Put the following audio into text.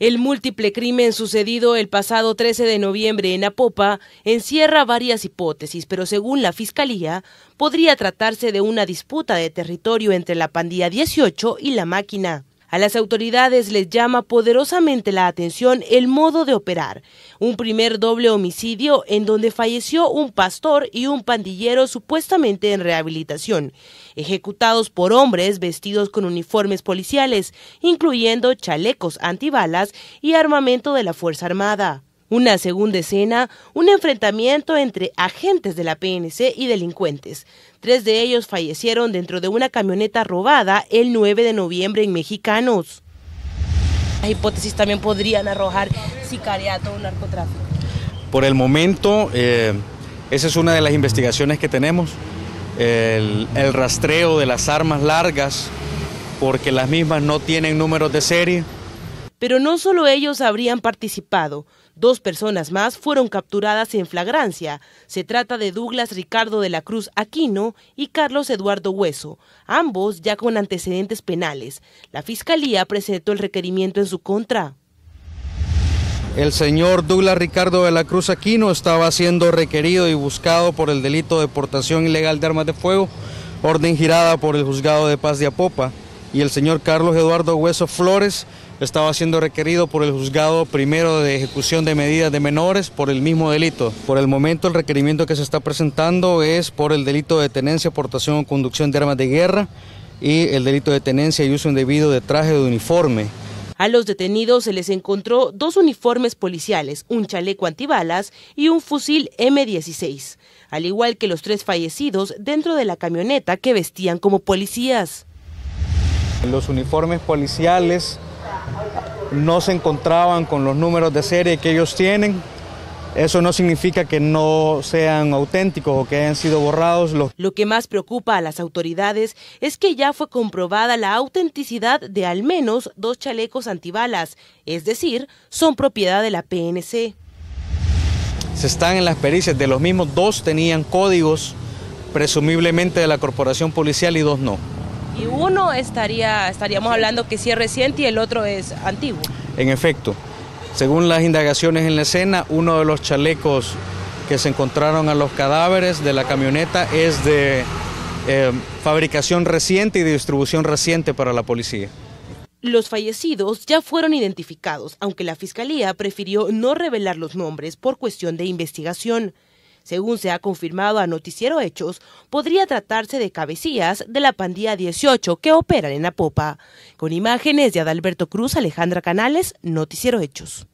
El múltiple crimen sucedido el pasado 13 de noviembre en Apopa encierra varias hipótesis, pero según la Fiscalía, podría tratarse de una disputa de territorio entre la pandilla 18 y la máquina. A las autoridades les llama poderosamente la atención el modo de operar. Un primer doble homicidio en donde falleció un pastor y un pandillero supuestamente en rehabilitación, ejecutados por hombres vestidos con uniformes policiales, incluyendo chalecos antibalas y armamento de la Fuerza Armada. Una segunda escena, un enfrentamiento entre agentes de la PNC y delincuentes. Tres de ellos fallecieron dentro de una camioneta robada el 9 de noviembre en Mexicanos. Las hipótesis también podrían arrojar sicariato o narcotráfico. Por el momento, eh, esa es una de las investigaciones que tenemos. El, el rastreo de las armas largas, porque las mismas no tienen números de serie pero no solo ellos habrían participado. Dos personas más fueron capturadas en flagrancia. Se trata de Douglas Ricardo de la Cruz Aquino y Carlos Eduardo Hueso, ambos ya con antecedentes penales. La Fiscalía presentó el requerimiento en su contra. El señor Douglas Ricardo de la Cruz Aquino estaba siendo requerido y buscado por el delito de portación ilegal de armas de fuego, orden girada por el juzgado de paz de Apopa, y el señor Carlos Eduardo Hueso Flores estaba siendo requerido por el juzgado primero de ejecución de medidas de menores por el mismo delito. Por el momento el requerimiento que se está presentando es por el delito de tenencia, portación o conducción de armas de guerra y el delito de tenencia y uso indebido de traje de uniforme. A los detenidos se les encontró dos uniformes policiales, un chaleco antibalas y un fusil M16, al igual que los tres fallecidos dentro de la camioneta que vestían como policías. Los uniformes policiales no se encontraban con los números de serie que ellos tienen. Eso no significa que no sean auténticos o que hayan sido borrados. Lo que más preocupa a las autoridades es que ya fue comprobada la autenticidad de al menos dos chalecos antibalas, es decir, son propiedad de la PNC. Se están en las pericias, de los mismos dos tenían códigos presumiblemente de la corporación policial y dos no y uno estaría, estaríamos hablando que sí es reciente y el otro es antiguo. En efecto, según las indagaciones en la escena, uno de los chalecos que se encontraron a los cadáveres de la camioneta es de eh, fabricación reciente y de distribución reciente para la policía. Los fallecidos ya fueron identificados, aunque la Fiscalía prefirió no revelar los nombres por cuestión de investigación. Según se ha confirmado a Noticiero Hechos, podría tratarse de cabecillas de la pandilla 18 que operan en la popa. Con imágenes de Adalberto Cruz, Alejandra Canales, Noticiero Hechos.